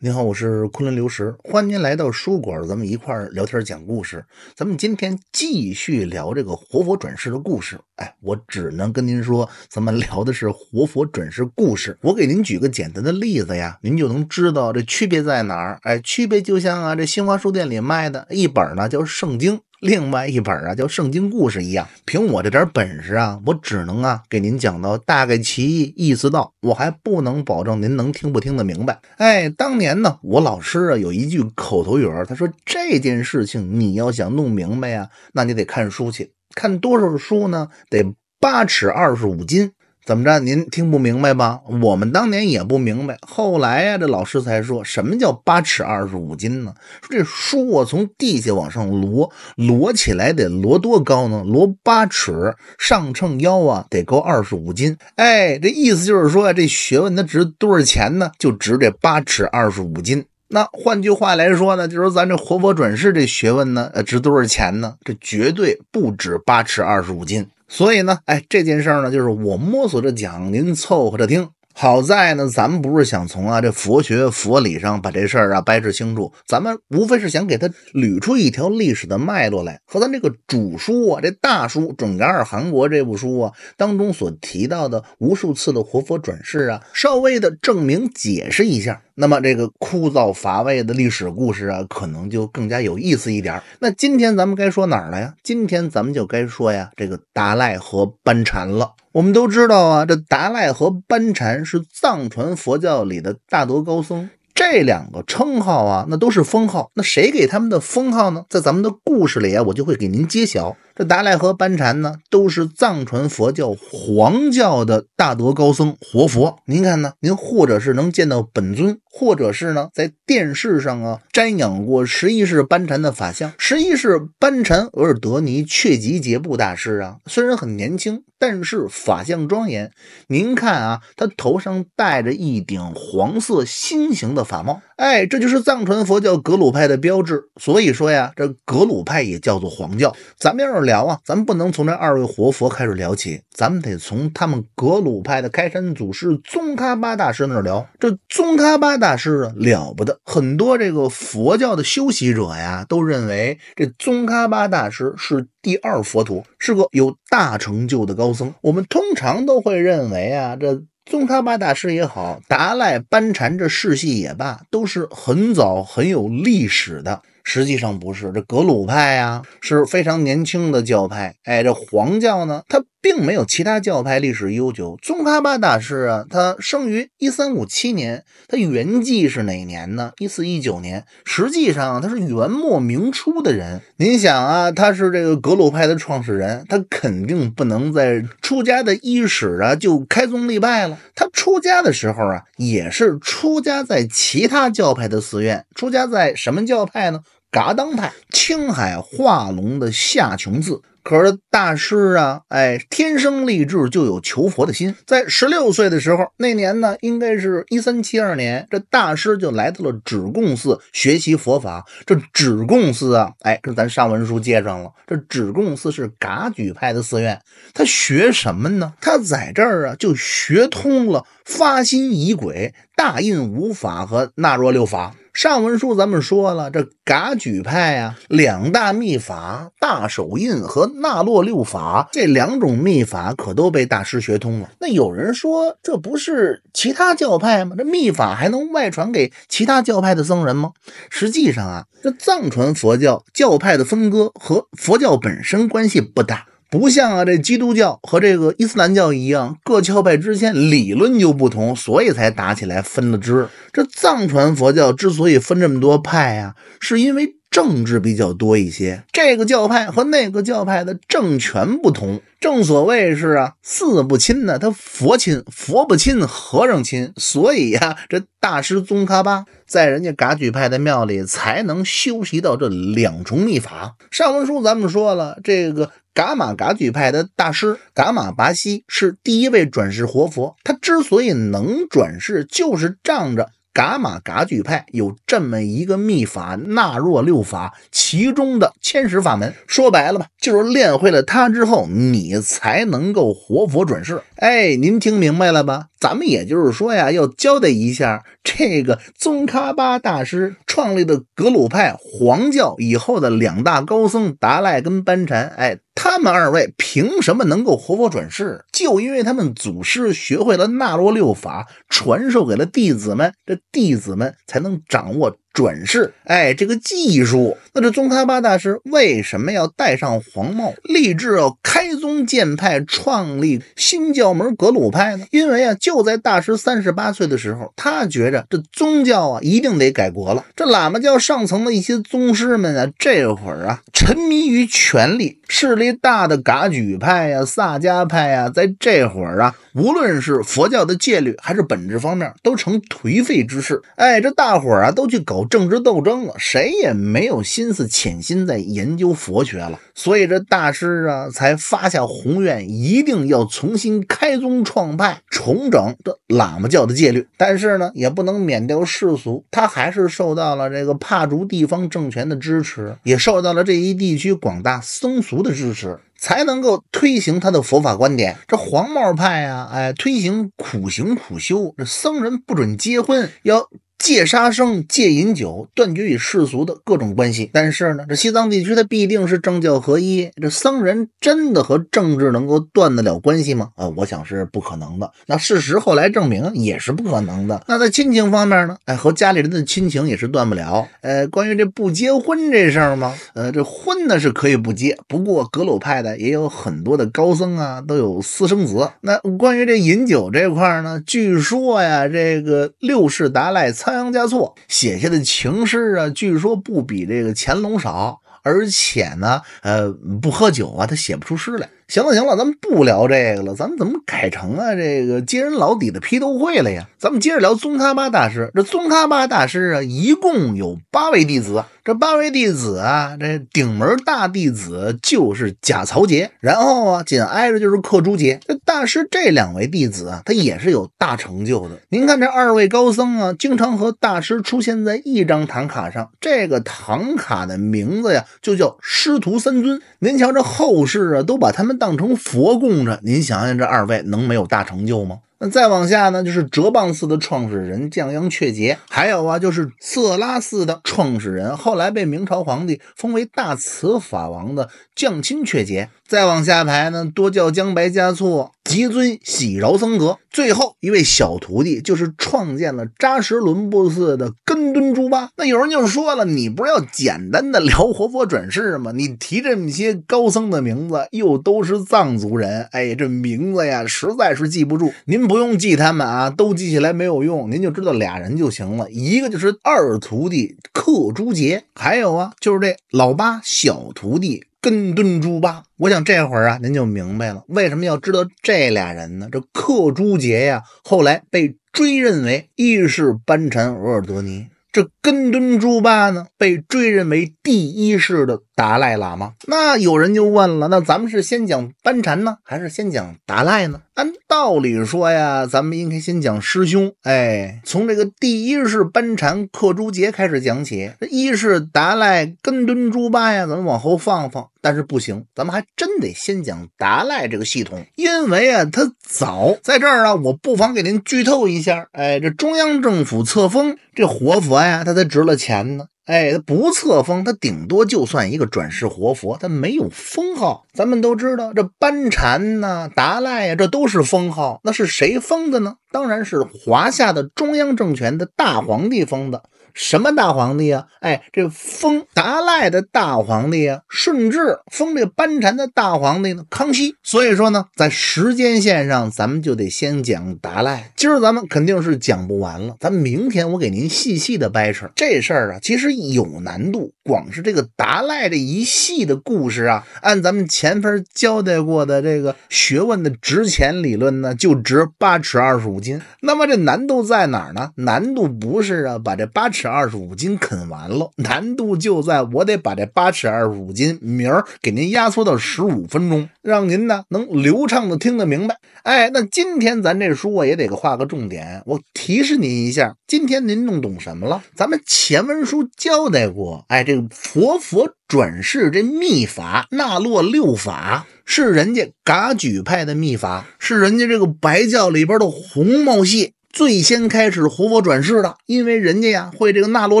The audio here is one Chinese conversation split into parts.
您好，我是昆仑刘石，欢迎您来到书馆，咱们一块儿聊天讲故事。咱们今天继续聊这个活佛转世的故事。哎，我只能跟您说，咱们聊的是活佛转世故事。我给您举个简单的例子呀，您就能知道这区别在哪儿。哎，区别就像啊，这新华书店里卖的一本呢，叫《圣经》。另外一本啊，叫《圣经故事》一样。凭我这点本事啊，我只能啊给您讲到大概其意意思到，我还不能保证您能听不听得明白。哎，当年呢，我老师啊有一句口头语儿，他说这件事情你要想弄明白呀，那你得看书去，看多少书呢？得八尺二十五斤。怎么着？您听不明白吧？我们当年也不明白。后来呀，这老师才说什么叫八尺二十五斤呢？说这书啊，从地下往上摞，摞起来得摞多高呢？摞八尺，上秤腰啊，得够二十五斤。哎，这意思就是说，这学问它值多少钱呢？就值这八尺二十五斤。那换句话来说呢，就是咱这活佛转世这学问呢，呃，值多少钱呢？这绝对不止八尺二十五斤。所以呢，哎，这件事儿呢，就是我摸索着讲，您凑合着听。好在呢，咱们不是想从啊这佛学佛理上把这事儿啊掰扯清楚，咱们无非是想给他捋出一条历史的脉络来，和咱这个主书啊，这大书《准噶尔汗国》这部书啊当中所提到的无数次的活佛转世啊，稍微的证明解释一下。那么这个枯燥乏味的历史故事啊，可能就更加有意思一点。那今天咱们该说哪儿了呀？今天咱们就该说呀，这个达赖和班禅了。我们都知道啊，这达赖和班禅是藏传佛教里的大德高僧，这两个称号啊，那都是封号。那谁给他们的封号呢？在咱们的故事里啊，我就会给您揭晓。这达赖和班禅呢，都是藏传佛教黄教的大德高僧活佛。您看呢？您或者是能见到本尊，或者是呢在电视上啊瞻仰过十一世班禅的法相。十一世班禅额尔德尼确吉杰布大师啊，虽然很年轻，但是法相庄严。您看啊，他头上戴着一顶黄色心形的法帽。哎，这就是藏传佛教格鲁派的标志。所以说呀，这格鲁派也叫做黄教。咱们要是聊啊，咱们不能从这二位活佛开始聊起，咱们得从他们格鲁派的开山祖师宗喀巴大师那儿聊。这宗喀巴大师啊，了不得，很多这个佛教的修习者呀，都认为这宗喀巴大师是第二佛陀，是个有大成就的高僧。我们通常都会认为啊，这。宗喀巴大师也好，达赖班禅这世系也罢，都是很早很有历史的。实际上不是，这格鲁派啊是非常年轻的教派。哎，这黄教呢，它。并没有其他教派历史悠久。宗喀巴大师啊，他生于一三五七年，他圆寂是哪年呢？一四一九年。实际上他是元末明初的人。您想啊，他是这个格鲁派的创始人，他肯定不能在出家的伊始啊就开宗立派了。他出家的时候啊，也是出家在其他教派的寺院。出家在什么教派呢？噶当派青海化龙的夏琼字，可是大师啊，哎，天生丽质就有求佛的心。在十六岁的时候，那年呢，应该是一三七二年，这大师就来到了止贡寺学习佛法。这止贡寺啊，哎，跟咱上文书接上了，这止贡寺是噶举派的寺院。他学什么呢？他在这儿啊，就学通了发心仪轨、大印五法和那若六法。上文书咱们说了，这噶举派啊，两大秘法大手印和纳洛六法这两种秘法可都被大师学通了。那有人说，这不是其他教派吗？这秘法还能外传给其他教派的僧人吗？实际上啊，这藏传佛教教派的分割和佛教本身关系不大。不像啊，这基督教和这个伊斯兰教一样，各教派之间理论就不同，所以才打起来分了支。这藏传佛教之所以分这么多派啊，是因为。政治比较多一些，这个教派和那个教派的政权不同，正所谓是啊，四不亲呢，他佛亲，佛不亲，和尚亲，所以呀，这大师宗喀巴在人家噶举派的庙里才能修习到这两重秘法。上文书咱们说了，这个噶玛噶举派的大师噶玛拔西是第一位转世活佛，他之所以能转世，就是仗着。伽马伽举派有这么一个秘法，纳若六法其中的千石法门。说白了吧，就是练会了它之后，你才能够活佛转世。哎，您听明白了吧？咱们也就是说呀，要交代一下这个宗喀巴大师创立的格鲁派黄教以后的两大高僧达赖跟班禅，哎，他们二位凭什么能够活佛转世？就因为他们祖师学会了那罗六法，传授给了弟子们，这弟子们才能掌握。转世，哎，这个技术，那这宗喀巴大师为什么要戴上黄帽，立志要开宗建派，创立新教门格鲁派呢？因为啊，就在大师三十八岁的时候，他觉着这宗教啊，一定得改国了。这喇嘛教上层的一些宗师们啊，这会儿啊，沉迷于权力，势力大的噶举派呀、萨迦派呀，在这会儿啊。无论是佛教的戒律还是本质方面，都成颓废之势。哎，这大伙儿啊，都去搞政治斗争了，谁也没有心思潜心在研究佛学了。所以这大师啊，才发下宏愿，一定要重新开宗创派，重整这喇嘛教的戒律。但是呢，也不能免掉世俗，他还是受到了这个帕竹地方政权的支持，也受到了这一地区广大僧俗的支持。才能够推行他的佛法观点。这黄毛派啊，哎，推行苦行苦修，这僧人不准结婚，要。戒杀生、戒饮酒，断绝与世俗的各种关系。但是呢，这西藏地区它必定是政教合一。这僧人真的和政治能够断得了关系吗？呃，我想是不可能的。那事实后来证明也是不可能的。那在亲情方面呢？哎，和家里人的亲情也是断不了。呃，关于这不结婚这事儿吗？呃，这婚呢是可以不结。不过格鲁派的也有很多的高僧啊，都有私生子。那关于这饮酒这块呢？据说呀，这个六世达赖。仓央嘉措写下的情诗啊，据说不比这个乾隆少，而且呢，呃，不喝酒啊，他写不出诗来。行了行了，咱们不聊这个了。咱们怎么改成啊这个揭人老底的批斗会了呀？咱们接着聊宗喀巴大师。这宗喀巴大师啊，一共有八位弟子。这八位弟子啊，这顶门大弟子就是贾曹杰，然后啊，紧挨着就是克珠杰。这大师这两位弟子啊，他也是有大成就的。您看这二位高僧啊，经常和大师出现在一张唐卡上。这个唐卡的名字呀，就叫师徒三尊。您瞧这后世啊，都把他们。当成佛供着，您想想，这二位能没有大成就吗？那再往下呢，就是哲蚌寺的创始人降央却杰，还有啊，就是色拉寺的创始人，后来被明朝皇帝封为大慈法王的降清却杰。再往下排呢，多叫江白加措。吉尊喜饶僧格，最后一位小徒弟就是创建了扎什伦布寺的根敦珠巴。那有人就说了，你不是要简单的聊活佛转世吗？你提这么些高僧的名字，又都是藏族人，哎，这名字呀实在是记不住。您不用记他们啊，都记起来没有用，您就知道俩人就行了，一个就是二徒弟克珠杰，还有啊，就是这老八小徒弟。根敦朱巴，我想这会儿啊，您就明白了，为什么要知道这俩人呢？这克珠杰呀，后来被追认为一世班禅额尔德尼；这根敦朱巴呢，被追认为第一世的达赖喇嘛。那有人就问了，那咱们是先讲班禅呢，还是先讲达赖呢？按道理说呀，咱们应该先讲师兄，哎，从这个第一世班禅克珠杰开始讲起。这一世达赖根敦珠巴呀，咱们往后放放，但是不行，咱们还真得先讲达赖这个系统，因为啊，他早在这儿啊，我不妨给您剧透一下，哎，这中央政府册封这活佛呀，他才值了钱呢。哎，不册封他，顶多就算一个转世活佛，他没有封号。咱们都知道，这班禅呐，达赖呀，这都是封号，那是谁封的呢？当然是华夏的中央政权的大皇帝封的。什么大皇帝啊？哎，这封达赖的大皇帝啊，顺治封这班禅的大皇帝呢，康熙。所以说呢，在时间线上，咱们就得先讲达赖。今儿咱们肯定是讲不完了，咱明天我给您细细的掰扯这事儿啊。其实有难度，光是这个达赖这一系的故事啊，按咱们前边交代过的这个学问的值钱理论呢，就值八尺二十五斤。那么这难度在哪儿呢？难度不是啊，把这八尺。这二十五斤啃完了，难度就在我得把这八尺二十五斤名儿给您压缩到十五分钟，让您呢能流畅的听得明白。哎，那今天咱这书啊也得画个重点，我提示您一下，今天您弄懂什么了？咱们前文书交代过，哎，这个佛佛转世这秘法纳洛六法是人家噶举派的秘法，是人家这个白教里边的红帽戏。最先开始活佛转世的，因为人家呀会这个纳罗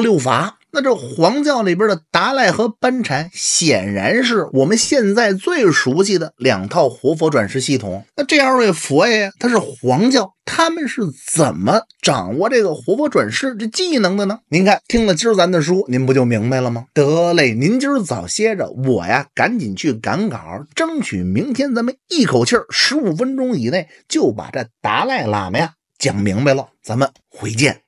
六法。那这黄教里边的达赖和班禅，显然是我们现在最熟悉的两套活佛转世系统。那这二位佛爷他是黄教，他们是怎么掌握这个活佛转世这技能的呢？您看，听了今儿咱的书，您不就明白了吗？得嘞，您今儿早歇着，我呀赶紧去赶稿，争取明天咱们一口气儿十五分钟以内就把这达赖喇嘛呀。讲明白了，咱们回见。